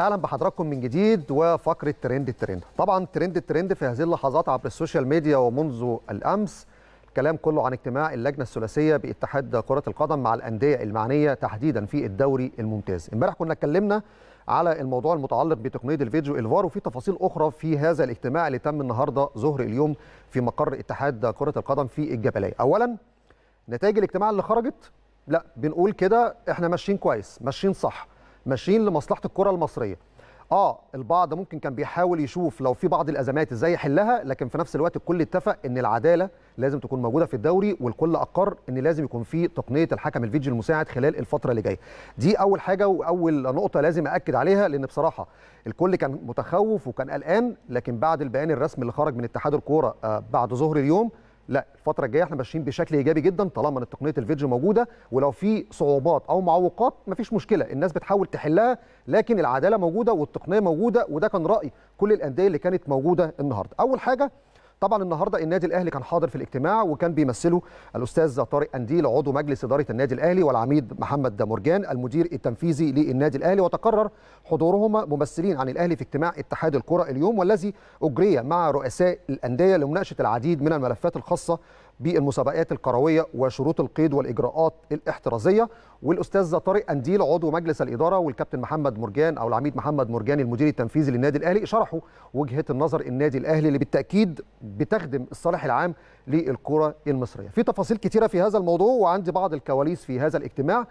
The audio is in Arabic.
اهلا بحضراتكم من جديد وفقره ترند الترند طبعا ترند الترند في هذه اللحظات عبر السوشيال ميديا ومنذ الامس الكلام كله عن اجتماع اللجنه الثلاثيه باتحاد كره القدم مع الانديه المعنيه تحديدا في الدوري الممتاز امبارح كنا اتكلمنا على الموضوع المتعلق بتقنيه الفيديو الفار وفي تفاصيل اخرى في هذا الاجتماع اللي تم النهارده ظهر اليوم في مقر اتحاد كره القدم في الجبليه اولا نتائج الاجتماع اللي خرجت لا بنقول كده احنا ماشيين كويس ماشيين صح ماشيين لمصلحه الكره المصريه اه البعض ممكن كان بيحاول يشوف لو في بعض الازمات ازاي يحلها لكن في نفس الوقت الكل اتفق ان العداله لازم تكون موجوده في الدوري والكل اقر ان لازم يكون في تقنيه الحكم الفيديو المساعد خلال الفتره اللي جايه دي اول حاجه واول نقطه لازم اكد عليها لان بصراحه الكل كان متخوف وكان قلقان لكن بعد البيان الرسمي اللي خرج من اتحاد الكوره آه، بعد ظهر اليوم لا الفتره الجايه احنا ماشيين بشكل ايجابي جدا طالما ان تقنيه الفيديو موجوده ولو في صعوبات او معوقات مفيش مشكله الناس بتحاول تحلها لكن العداله موجوده والتقنيه موجوده وده كان راي كل الانديه اللي كانت موجوده النهارده اول حاجه طبعا النهارده النادي الاهلي كان حاضر في الاجتماع وكان بيمثله الاستاذ طارق انديل عضو مجلس اداره النادي الاهلي والعميد محمد مرجان المدير التنفيذي للنادي الاهلي وتقرر حضورهما ممثلين عن الاهلي في اجتماع اتحاد الكره اليوم والذي اجري مع رؤساء الانديه لمناقشه العديد من الملفات الخاصه بالمسابقات القرويه وشروط القيد والاجراءات الاحترازيه والاستاذ طارق انديل عضو مجلس الاداره والكابتن محمد مرجان او العميد محمد مرجان المدير التنفيذي للنادي الاهلي شرحوا وجهه النظر النادي الاهلي اللي بالتاكيد بتخدم الصالح العام للكره المصريه في تفاصيل كتيره في هذا الموضوع وعندي بعض الكواليس في هذا الاجتماع